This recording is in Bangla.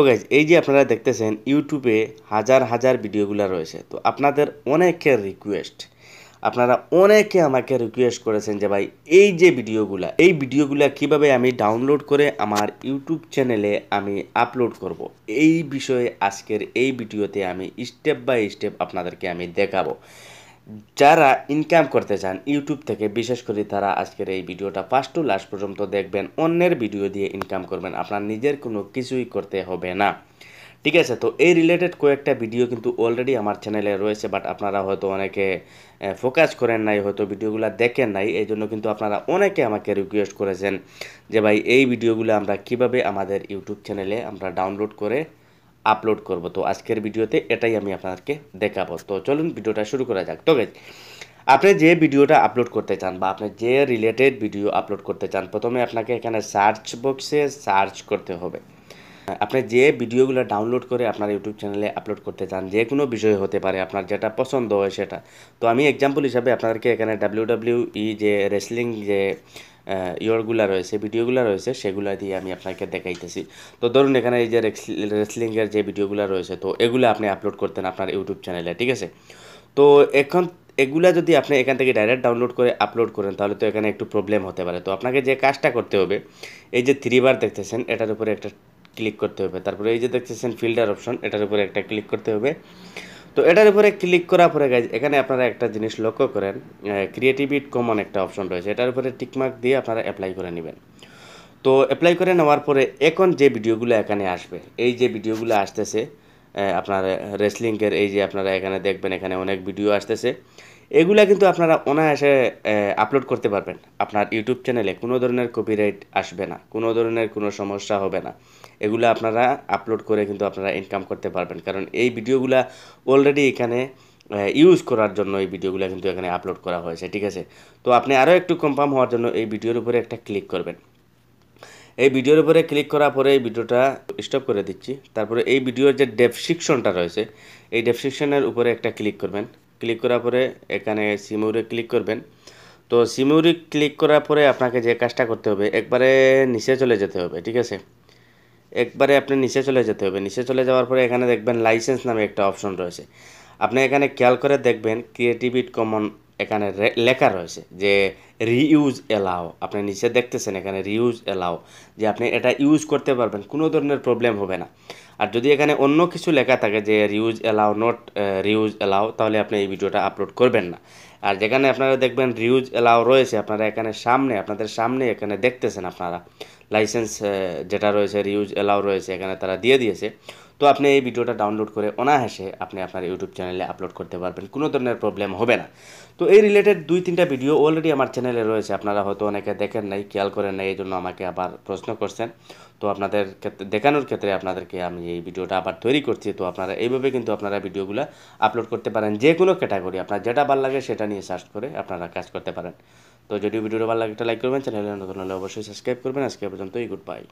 তো গাইজ এই যে আপনারা দেখতেছেন ইউটিউবে হাজার হাজার ভিডিওগুলো রয়েছে তো আপনাদের অনেকের রিকোয়েস্ট আপনারা অনেকে আমাকে রিকোয়েস্ট করেছেন যে ভাই এই যে ভিডিওগুলা এই ভিডিওগুলা কিভাবে আমি ডাউনলোড করে আমার ইউটিউব চ্যানেলে আমি আপলোড করব। এই বিষয়ে আজকের এই ভিডিওতে আমি স্টেপ বাই স্টেপ আপনাদেরকে আমি দেখাবো যারা ইনকাম করতে চান ইউটিউব থেকে বিশেষ করে তারা আজকের এই ভিডিওটা ফার্স্ট টু লাস্ট পর্যন্ত দেখবেন অন্যের ভিডিও দিয়ে ইনকাম করবেন আপনার নিজের কোনো কিছুই করতে হবে না ঠিক আছে তো এই রিলেটেড কয়েকটা ভিডিও কিন্তু অলরেডি আমার চ্যানেলে রয়েছে বাট আপনারা হয়তো অনেকে ফোকাস করেন নাই হয়তো ভিডিওগুলো দেখেন নাই এই জন্য কিন্তু আপনারা অনেকে আমাকে রিকোয়েস্ট করেছেন যে ভাই এই ভিডিওগুলো আমরা কিভাবে আমাদের ইউটিউব চ্যানেলে আমরা ডাউনলোড করে আপলোড করব তো আজকের ভিডিওতে এটাই আমি আপনাদেরকে দেখাবো তো চলুন ভিডিওটা শুরু করা যাক তো গাইজ আপনি যে ভিডিওটা আপলোড করতে চান বা আপনি যে রিলেটেড ভিডিও আপলোড করতে চান প্রথমে আপনাকে এখানে সার্চ বক্সে সার্চ করতে হবে আপনি যে ভিডিওগুলো ডাউনলোড করে আপনার ইউটিউব চ্যানেলে আপলোড করতে চান যে কোনো বিষয় হতে পারে আপনার যেটা পছন্দ হয় সেটা তো আমি এক্সাম্পল হিসাবে আপনাদেরকে এখানে ডাব্লিউ ডাব্লিউ ই যে রেসলিং যে ইয়রগুলো রয়েছে ভিডিওগুলো রয়েছে সেগুলো দিয়ে আমি আপনাকে দেখাইতেছি তো ধরুন এখানে এই যে রেসলিংয়ের যে ভিডিওগুলো রয়েছে তো এগুলো আপনি আপলোড করতেন আপনার ইউটিউব চ্যানেলে ঠিক আছে তো এখন এগুলা যদি আপনি এখান থেকে ডাইরেক্ট ডাউনলোড করে আপলোড করেন তাহলে তো এখানে একটু প্রবলেম হতে পারে তো আপনাকে যে কাজটা করতে হবে এই যে থ্রি বার দেখতেছেন এটার উপরে একটা ক্লিক করতে হবে তারপরে এই যে দেখতেছেন ফিল্টার অপশন এটার উপরে একটা ক্লিক করতে হবে তো এটার উপরে ক্লিক করার পরে গাইজ এখানে আপনারা একটা জিনিস লক্ষ্য করেন ক্রিয়েটিভিট কমন একটা অপশন রয়েছে এটার উপরে টিকমার্ক দিয়ে আপনারা অ্যাপ্লাই করে নেবেন তো অ্যাপ্লাই করে নেওয়ার পরে এখন যে ভিডিওগুলো এখানে আসবে এই যে ভিডিওগুলো আসতেছে আপনার রেসলিংয়ের এই যে আপনারা এখানে দেখবেন এখানে অনেক ভিডিও আসতেছে এগুলা কিন্তু আপনারা অনায়াসে আপলোড করতে পারবেন আপনার ইউটিউব চ্যানেলে কোনো ধরনের কপিরাইট আসবে না কোনো ধরনের কোনো সমস্যা হবে না এগুলো আপনারা আপলোড করে কিন্তু আপনারা ইনকাম করতে পারবেন কারণ এই ভিডিওগুলা অলরেডি এখানে ইউজ করার জন্য এই ভিডিওগুলো কিন্তু এখানে আপলোড করা হয়েছে ঠিক আছে তো আপনি আরও একটু কনফার্ম হওয়ার জন্য এই ভিডিওর উপরে একটা ক্লিক করবেন এই ভিডিওর উপরে ক্লিক করার পরে এই ভিডিওটা স্টপ করে দিচ্ছি তারপরে এই ভিডিওর যে ডেফসিকশনটা রয়েছে এই ডেফসিকশনের উপরে একটা ক্লিক করবেন ক্লিক করার পরে এখানে সিমিউরে ক্লিক করবেন তো সিমিউরি ক্লিক করার পরে আপনাকে যে কাজটা করতে হবে একবারে নিচে চলে যেতে হবে ঠিক আছে একবারে আপনি নিচে চলে যেতে হবে নিচে চলে যাওয়ার পরে এখানে দেখবেন লাইসেন্স নামে একটা অপশন রয়েছে আপনি এখানে খেয়াল করে দেখবেন ক্রিয়েটিভিট কমন এখানে লেখা রয়েছে যে রিইউজ এলাও আপনি নিচে দেখতেছেন এখানে রিউজ এলাও যে আপনি এটা ইউজ করতে পারবেন কোনো ধরনের প্রবলেম হবে না আর যদি এখানে অন্য কিছু লেখা থাকে যে reuse allow not reuse allow তাহলে আপনি এই ভিডিওটা আপলোড করবেন না আর যেখানে আপনারা দেখবেন রিউজ অ্যালাউ রয়েছে আপনারা এখানে সামনে আপনাদের সামনে এখানে দেখতেছেন আপনারা লাইসেন্স যেটা রয়েছে রিউজ অ্যালাউ রয়েছে এখানে তারা দিয়ে দিয়েছে তো আপনি এই ভিডিওটা ডাউনলোড করে অনায়াসে আপনি আপনার ইউটিউব চ্যানেলে আপলোড করতে পারবেন কোনো ধরনের প্রবলেম হবে না তো এই রিলেটেড দুই তিনটা ভিডিও অলরেডি আমার চ্যানেলে রয়েছে আপনারা হয়তো অনেকে দেখেন নাই খেয়াল করেন নাই এই জন্য আমাকে আবার প্রশ্ন করছেন তো আপনাদের ক্ষেত্রে দেখানোর ক্ষেত্রে আপনাদেরকে আমি এই ভিডিওটা আবার তৈরি করছি তো আপনারা এইভাবে কিন্তু আপনারা ভিডিওগুলো আপলোড করতে পারেন যে কোনো ক্যাটাগরি আপনার যেটা ভালো লাগে সেটা নিয়ে সার্চ করে আপনারা কাজ করতে পারেন তো যদি ভিডিওটা ভালো লাগে একটা লাইক করবেন চ্যানেলে নতুন হলে অবশ্যই সাবস্ক্রাইব করবেন আজকে পর্যন্তই গুড বাই